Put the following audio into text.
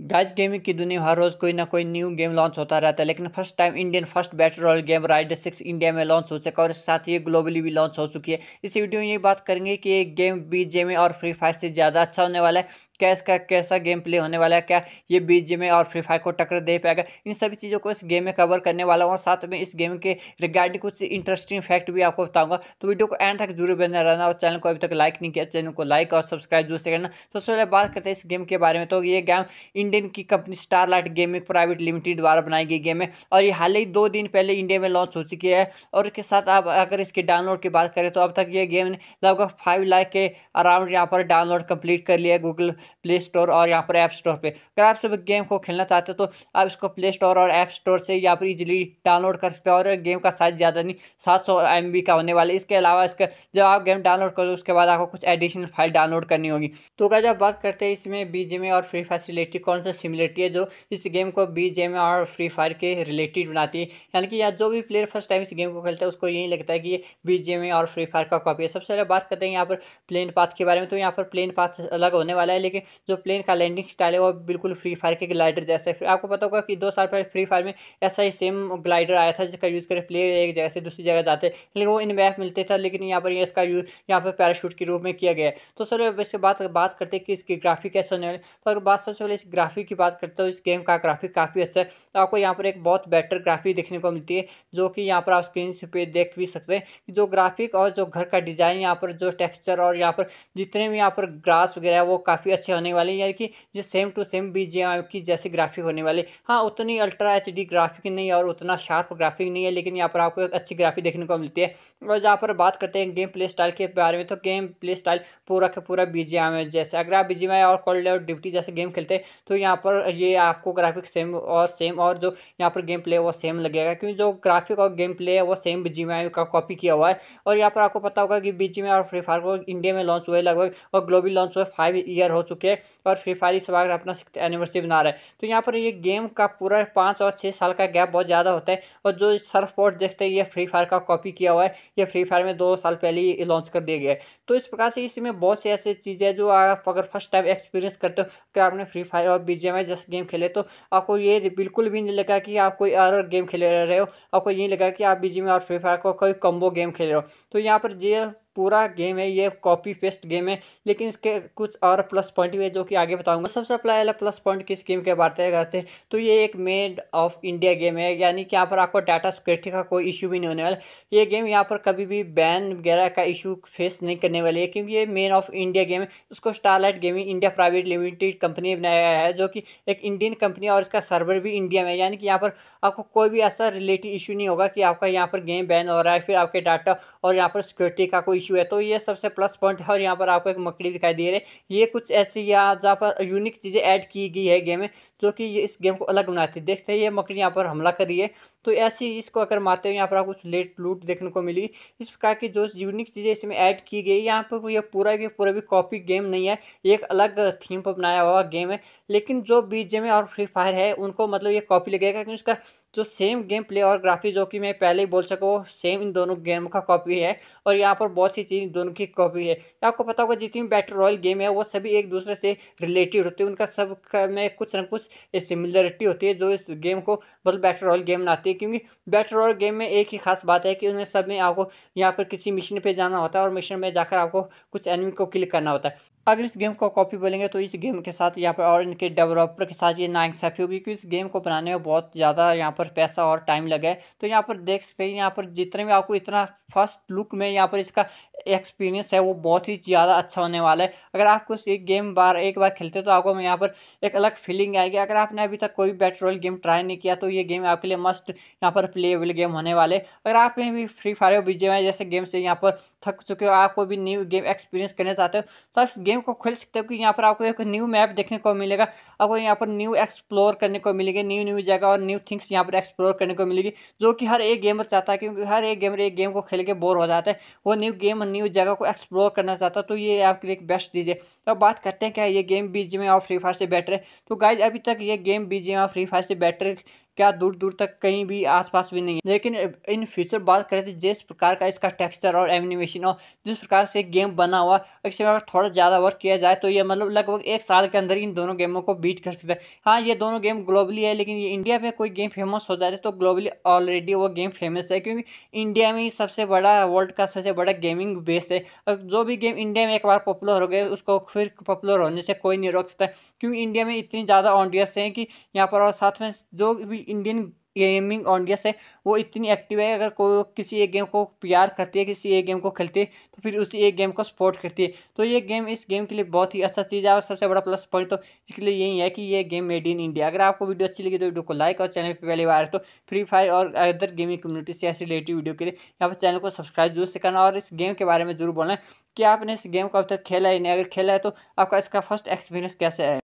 guys gaming की दुनिया में हर रोज़ कोई ना कोई न्यू गेम लॉन्च होता रहता है लेकिन first time Indian first battle royale game raider six India में लॉन्च हो चुका है और साथ ही ग्लोबली भी लॉन्च हो चुकी है इस वीडियो में ये बात करेंगे कि ये गेम बी और फ्री फायर से ज़्यादा अच्छा होने वाला है कैस का कैसा गेम प्ले होने वाला है क्या ये में और फ्री फायर को टक्कर दे पाएगा इन सभी चीज़ों को इस गेम में कवर करने वाला हूँ साथ में इस गेम के रिगार्डिंग कुछ इंटरेस्टिंग फैक्ट भी आपको बताऊंगा तो वीडियो को एंड तक जरूर बने रहना और चैनल को अभी तक लाइक नहीं किया चैनल को लाइक और सब्सक्राइब जरूर से करना तो सबसे बात करते हैं इस गेम के बारे में तो ये गेम इंडियन की company light gaming private limited द्वारा बनाई गई गेम है और ये हाल ही दो दिन पहले इंडिया में लॉन्च हो चुकी है और इसके साथ आप अगर इसके डाउनलोड की बात करें तो अब तक ये गेम लगभग फाइव लाख के अराउंड यहाँ पर डाउनलोड कंप्लीट कर लिया है गूगल प्ले स्टोर और यहाँ पर ऐप स्टोर पे अगर आप सब गेम को खेलना चाहते हो तो आप इसको प्ले स्टोर और ऐप स्टोर से यहाँ पर इजीली डाउनलोड कर सकते हो और गेम का साइज ज़्यादा नहीं सात सौ का होने वाला है इसके अलावा इसका जब आप गेम डाउनलोड करो उसके बाद आपको कुछ एडिशनल फाइल डाउनलोड करनी होगी तो क्या जब बात करते हैं इसमें बी जे और फ्री फायर से रिलेटेड कौन सा सिमिलिटी है जो इस गेम को बी जे और फ्री फायर के रिलेटेड बनाती है यानी कि यहाँ जो भी प्लेयर फर्स्ट टाइम इस गेम को खेलता है उसको यही लगता है कि ये बी जे और फ्री फायर का कॉपी है सबसे पहले बात करते हैं यहाँ पर प्लेन पाथ के बारे में तो यहाँ पर प्लेन पाथ अलग होने वाला है लेकिन लेकिन जो प्लेन का लैंडिंग स्टाइल है वो बिल्कुल फ्री फायर के ग्लाइडर जैसा है फिर आपको पता होगा कि दो साल पहले फ्री फायर में ऐसा ही सेम ग्लाइडर आया था जिसका यूज़ कर प्लेयर एक जगह से दूसरी जगह जाते लेकिन वो इन मैप मिलते था लेकिन यहाँ पर इसका यूज़ यहाँ पर पैराशूट के रूप में किया गया तो सर इसके बाद बात करते हैं कि इसकी ग्राफिक कैसे होने वाली तो अगर बात सबसे पहले इस ग्राफिक की बात करते हो इस गेम का ग्राफिक काफ़ी अच्छा है तो आपको यहाँ पर एक बहुत बेटर ग्राफिक देखने को मिलती है जो कि यहाँ पर आप स्क्रीन पे देख भी सकते हैं कि जो ग्राफिक और जो घर का डिज़ाइन यहाँ पर जो टेक्स्चर और यहाँ पर जितने भी यहाँ पर ग्रास वगैरह है वो काफ़ी अच्छा अच्छे होने वाली यानी कि जो सेम टू सेम बी की जैसी ग्राफिक होने वाली हाँ उतनी अल्ट्रा एच ग्राफिक नहीं और उतना शार्प ग्राफिक नहीं है लेकिन यहाँ पर आपको एक अच्छी ग्राफिक देखने को मिलती है और जहाँ पर बात करते हैं गेम प्ले स्टाइल के बारे में तो गेम प्ले स्टाइल पूरा का पूरा बी में जैसे अगर आप बी और कॉल और ड्यूटी जैसे गेम खेलते हैं तो यहाँ पर ये आपको ग्राफिक सेम और सेम और जो यहाँ पर गेम प्ले वो सेम लगेगा क्योंकि जो ग्राफिक और गेम प्ले है वो सेम बी का कॉपी किया हुआ है और यहाँ पर आपको पता होगा कि बी और फ्री फायर को इंडिया में लॉन्च हुए लगभग और ग्लोबल लॉन्च हुए फाइव ईयर हो चुके चुके हैं और फ्री फायर इस बार अपना सिक्स एनिवर्सरी बना रहा है तो यहाँ पर ये गेम का पूरा पाँच और छः साल का गैप बहुत ज़्यादा होता है और जो सर्फ पोर्ट देखते हैं ये फ्री फायर का कॉपी किया हुआ है ये फ्री फायर में दो साल पहले ही लॉन्च कर दिया गया है तो इस प्रकार से इसमें बहुत सी ऐसी चीज़ें जो आप अगर फर्स्ट टाइम एक्सपीरियंस करते हो कि आपने फ्री फायर और बी जैसे गेम खेले तो आपको ये बिल्कुल भी नहीं लगा कि आप कोई अदर गेम खेले रहे हो आपको यही लगा कि आप बी और फ्री फायर को कोई कम्बो गेम खेल रहे हो तो यहाँ पर ये पूरा गेम है ये कॉपी पेस्ट गेम है लेकिन इसके कुछ और प्लस पॉइंट भी है जो कि आगे बताऊंगा सबसे पहला प्लस पॉइंट किस गेम के बारे में करते हैं तो ये एक मेड ऑफ इंडिया गेम है यानी कि यहाँ पर आपको डाटा सिक्योरिटी का कोई इशू भी नहीं होने वाला ये गेम यहाँ पर कभी भी बैन वगैरह का इशू फेस नहीं करने वाली है क्योंकि ये मेन ऑफ इंडिया गेम है इसको starlight gaming India private limited company बनाया गया है जो कि एक इंडियन कंपनी और इसका सर्वर भी इंडिया में यानी कि यहाँ पर आपको कोई भी ऐसा रिलेटेड इशू नहीं होगा कि आपका यहाँ पर गेम बैन हो रहा है फिर आपके डाटा और यहाँ पर सिक्योरिटी का कोई इशू है तो ये सबसे प्लस पॉइंट है और यहाँ पर आपको एक मकड़ी दिखाई दे रही है ये कुछ ऐसी या जहाँ पर यूनिक चीज़ें ऐड की गई है गेम में जो कि इस गेम को अलग बनाती है देखते हैं ये मकड़ी यहाँ पर हमला कर रही है तो ऐसी इसको अगर मारते हो यहाँ पर आपको कुछ लेट लूट देखने को मिली इस प्रकार की जो यूनिक चीज़ें इसमें ऐड की गई यहाँ पर यह पूरा भी पूरा भी कॉपी गेम नहीं है एक अलग थीम पर बनाया हुआ गेम है लेकिन जो बीजे में और फ्री फायर है उनको मतलब ये कॉपी लगेगा क्योंकि उसका जो सेम गेम प्ले और ग्राफिक जो कि मैं पहले ही बोल सकूँ वो सेम इन दोनों गेम का कॉपी है और यहाँ पर बहुत सी चीज़ दोनों की कॉपी है आपको पता होगा जितनी बैटल रॉयल गेम है वो सभी एक दूसरे से रिलेटेड होती है उनका सब में कुछ ना कुछ सिमिलरिटी होती है जो इस गेम को मतलब बैटल रॉयल गेम बनाती है क्योंकि बैटल रॉयल गेम में एक ही खास बात है कि उनमें सब में आपको यहाँ पर किसी मिशन पर जाना होता है और मिशन में जाकर आपको कुछ एनिमी को क्लिक करना होता है अगर इस गेम को कॉपी बोलेंगे तो इस गेम के साथ यहाँ पर और इनके डेवलपर के साथ ये नाइंसाफ़ी होगी क्योंकि इस गेम को बनाने में बहुत ज़्यादा यहाँ पर पैसा और टाइम लगा है तो यहाँ पर देख सकते हैं यहाँ पर जितने भी आपको इतना फर्स्ट लुक में यहाँ पर इसका एक्सपीरियंस है वो बहुत ही ज़्यादा अच्छा होने वाला है अगर कुछ एक गेम बार एक बार खेलते तो आपको यहाँ पर एक अलग फीलिंग आएगी अगर आपने अभी तक कोई बैट रॉयल गेम ट्राई नहीं किया तो ये गेम आपके लिए मस्ट यहाँ पर प्लेएबल गेम होने वाले अगर आप भी फ्री फायर और बीजे जैसे गेम से यहाँ पर थक चुके हो आपको भी न्यू गेम एक्सपीरियंस करना चाहते हो तो इस गेम गेम को खोल सकते हो कि यहाँ पर आपको एक न्यू मैप देखने को मिलेगा आपको यहाँ पर न्यू एक्सप्लोर करने को मिलेगी न्यू न्यू जगह और न्यू थिंग्स यहाँ पर एक्सप्लोर करने को मिलेगी जो कि हर एक गेमर चाहता है क्योंकि हर एक गेमर एक गेम को खेल के बोर हो जाता है वो न्यू गेम न्यू जगह को एक्सप्लोर करना चाहता है तो ये आपके लिए बेस्ट चीज़ है अब बात करते हैं क्या ये गेम बीजीएमआई और फ्री फायर से बेटर है तो गाइज अभी तक ये गेम बीजे और फ्री फायर से बेटर क्या दूर दूर तक कहीं भी आसपास भी नहीं है लेकिन इन फ्यूचर बात करें तो जिस प्रकार का इसका टेक्सचर और एनिमेशन और जिस प्रकार से गेम बना हुआ इसमें अगर थोड़ा ज़्यादा वर्क किया जाए तो ये मतलब लगभग एक साल के अंदर इन दोनों गेमों को बीट कर सकता है हाँ ये दोनों गेम ग्लोबली है लेकिन ये इंडिया में कोई गेम फेमस हो जाए तो ग्लोबली ऑलरेडी वो गेम फेमस है क्योंकि इंडिया में ही सबसे बड़ा वर्ल्ड का सबसे बड़ा गेमिंग बेस है जो भी गेम इंडिया में एक बार पॉपुलर हो गए उसको फिर पॉपुलर होने से कोई नहीं रोक सकता क्योंकि इंडिया में इतनी ज़्यादा ऑडियंस हैं कि यहाँ पर और साथ में जो भी इंडियन गेमिंग ऑडियंस है वो इतनी एक्टिव है अगर कोई किसी एक गेम को प्यार करती है किसी एक गेम को खेलती है तो फिर उसी एक गेम को सपोर्ट करती है तो ये गेम इस गेम के लिए बहुत ही अच्छा चीज़ है और सबसे बड़ा प्लस पॉइंट तो इसके लिए यही है कि ये गेम मेड इन इंडिया अगर आपको वीडियो अच्छी लगी तो वीडियो को लाइक और चैनल पर पहली बार तो फ्री फायर और अदर गेमिंग कम्युनिटी से ऐसी रिलेटेड वीडियो के लिए यहाँ पर चैनल को सब्सक्राइब जरूर से करना और इस गेम के बारे में जरूर बोलना कि आपने इस गेम को अब तक खेला ही नहीं अगर खेला है तो आपका इसका फर्स्ट एक्सपीरियंस कैसे है